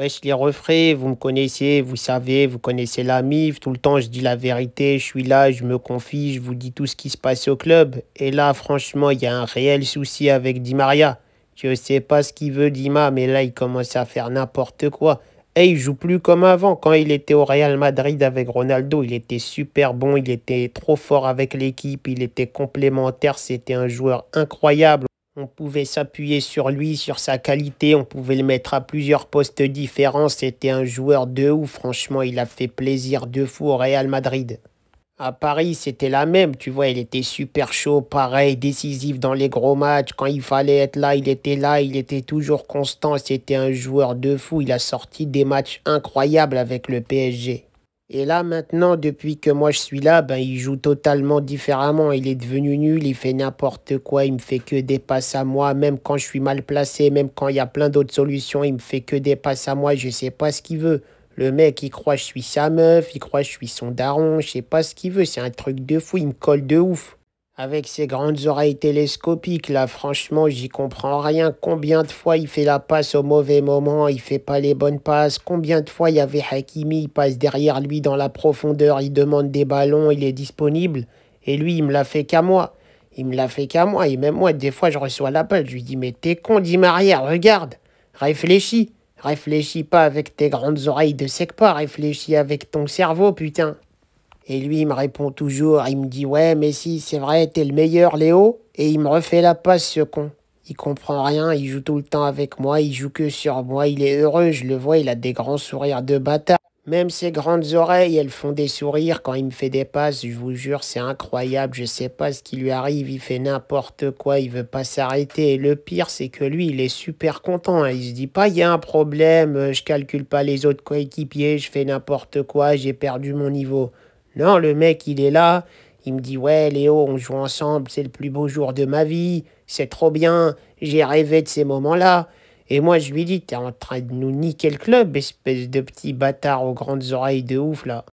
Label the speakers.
Speaker 1: je les refrains, vous me connaissez, vous savez, vous connaissez la MIF. Tout le temps, je dis la vérité, je suis là, je me confie, je vous dis tout ce qui se passe au club. Et là, franchement, il y a un réel souci avec Di Maria. Je sais pas ce qu'il veut, Dima, mais là, il commence à faire n'importe quoi. Et il joue plus comme avant. Quand il était au Real Madrid avec Ronaldo, il était super bon, il était trop fort avec l'équipe, il était complémentaire, c'était un joueur incroyable. On pouvait s'appuyer sur lui, sur sa qualité, on pouvait le mettre à plusieurs postes différents. C'était un joueur de ouf, franchement, il a fait plaisir de fou au Real Madrid. À Paris, c'était la même, tu vois, il était super chaud, pareil, décisif dans les gros matchs. Quand il fallait être là, il était là, il était toujours constant. C'était un joueur de fou, il a sorti des matchs incroyables avec le PSG. Et là maintenant, depuis que moi je suis là, ben, il joue totalement différemment. Il est devenu nul, il fait n'importe quoi, il me fait que des passes à moi. Même quand je suis mal placé, même quand il y a plein d'autres solutions, il me fait que des passes à moi. Je sais pas ce qu'il veut. Le mec, il croit que je suis sa meuf, il croit que je suis son daron, je sais pas ce qu'il veut. C'est un truc de fou, il me colle de ouf. Avec ses grandes oreilles télescopiques, là, franchement, j'y comprends rien. Combien de fois il fait la passe au mauvais moment, il fait pas les bonnes passes. Combien de fois il y avait Hakimi, il passe derrière lui dans la profondeur, il demande des ballons, il est disponible. Et lui, il me l'a fait qu'à moi. Il me l'a fait qu'à moi. Et même moi, des fois, je reçois l'appel, je lui dis, mais t'es con, dit Maria, regarde, réfléchis. Réfléchis pas avec tes grandes oreilles de secpa, réfléchis avec ton cerveau, putain. Et lui, il me répond toujours, il me dit Ouais, mais si, c'est vrai, t'es le meilleur, Léo. Et il me refait la passe, ce con. Il comprend rien, il joue tout le temps avec moi, il joue que sur moi, il est heureux, je le vois, il a des grands sourires de bâtard. Même ses grandes oreilles, elles font des sourires quand il me fait des passes, je vous jure, c'est incroyable, je sais pas ce qui lui arrive, il fait n'importe quoi, il veut pas s'arrêter. Et le pire, c'est que lui, il est super content, hein. il se dit pas, il y a un problème, euh, je calcule pas les autres coéquipiers, je fais n'importe quoi, j'ai perdu mon niveau. Non, le mec, il est là, il me dit Ouais, Léo, on joue ensemble, c'est le plus beau jour de ma vie, c'est trop bien, j'ai rêvé de ces moments-là. Et moi, je lui dis T'es en train de nous niquer le club, espèce de petit bâtard aux grandes oreilles de ouf, là.